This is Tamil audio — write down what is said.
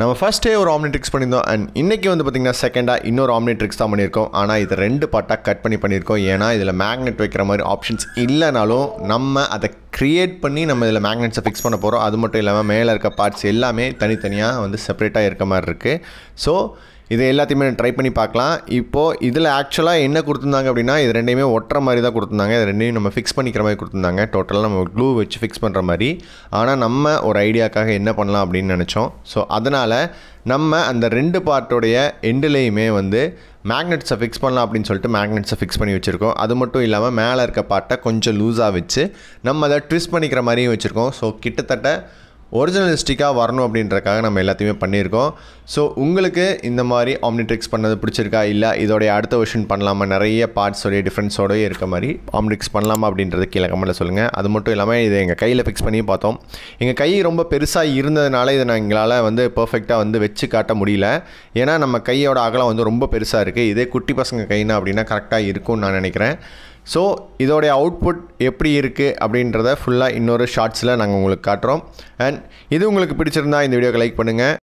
நம்ம ஃபஸ்ட்டே ஒரு ஆம்னிட்ரிக்ஸ் பண்ணியிருந்தோம் அண்ட் இன்றைக்கி வந்து பார்த்திங்கன்னா செகண்டாக இன்னொரு ஆம்னிட்ரிக்ஸ் தான் பண்ணியிருக்கோம் ஆனால் இது ரெண்டு பாட்டாக கட் பண்ணி பண்ணியிருக்கோம் ஏன்னா இதில் மேக்னெட் வைக்கிற மாதிரி ஆப்ஷன்ஸ் இல்லைனாலும் நம்ம அதை க்ரியேட் பண்ணி நம்ம இதில் மேக்னெட்ஸை ஃபிக்ஸ் பண்ண போகிறோம் அது மட்டும் இல்லாமல் மேலே இருக்க பார்ட்ஸ் எல்லாமே தனித்தனியாக வந்து செப்பரேட்டாக இருக்க மாதிரி இருக்குது ஸோ இது எல்லாத்தையுமே ட்ரை பண்ணி பார்க்கலாம் இப்போது இதில் ஆக்சுவலாக என்ன கொடுத்துருந்தாங்க அப்படின்னா இது ரெண்டையுமே ஒட்டுற மாதிரி தான் கொடுத்துருந்தாங்க இது ரெண்டையும் நம்ம ஃபிக்ஸ் பண்ணிக்கிற மாதிரி கொடுத்துருந்தாங்க டோட்டலாக நம்ம க்ளூ வச்சு ஃபிக்ஸ் பண்ணுற மாதிரி ஆனால் நம்ம ஒரு ஐடியாக்காக என்ன பண்ணலாம் அப்படின்னு நினச்சோம் ஸோ அதனால் நம்ம அந்த ரெண்டு பார்ட்டோடைய எண்டுலேயுமே வந்து மேக்னெட்ஸை ஃபிக்ஸ் பண்ணலாம் அப்படின்னு சொல்லிட்டு மேக்னெட்ஸை ஃபிக்ஸ் பண்ணி வச்சுருக்கோம் அது மட்டும் இல்லாமல் மேலே இருக்க பார்ட்டை கொஞ்சம் லூஸாக வச்சு நம்ம அதை ட்விஸ்ட் பண்ணிக்கிற மாதிரியும் வச்சுருக்கோம் ஸோ கிட்டத்தட்ட ஒரிஜினலிஸ்டிக்காக வரணும் அப்படின்றக்காக நம்ம எல்லாத்தையுமே பண்ணியிருக்கோம் ஸோ உங்களுக்கு இந்த மாதிரி ஆம்னிட்ரிக்ஸ் பண்ணது பிடிச்சிருக்கா இல்லை இதோடைய அடுத்த வெர்ஷன் பண்ணலாமா நிறைய பார்ட்ஸோடைய டிஃப்ரென்ஸோடய இருக்க மாதிரி ஆம்னிட்ரிக்ஸ் பண்ணலாமா அப்படின்றது கீழே கமெண்ட்டில் சொல்லுங்கள் அது மட்டும் இல்லாமல் இதை எங்கள் கையில் ஃபிக்ஸ் பண்ணி பார்த்தோம் எங்கள் கை ரொம்ப பெருசாக இருந்ததுனால இதை நான் எங்களால் வந்து பர்ஃபெக்டாக வந்து வச்சு காட்ட முடியல ஏன்னா நம்ம கையோட அகலம் வந்து ரொம்ப பெருசாக இருக்குது இதே குட்டி பசங்க கைனா அப்படின்னா கரெக்டாக இருக்கும்னு நான் நினைக்கிறேன் ஸோ இதோடைய அவுட்புட் எப்படி இருக்குது அப்படின்றத ஃபுல்லாக இன்னொரு ஷார்ட்ஸில் நாங்கள் உங்களுக்கு காட்டுறோம் அண்ட் இது உங்களுக்கு பிடிச்சிருந்தா இந்த வீடியோக்கு லைக் பண்ணுங்கள்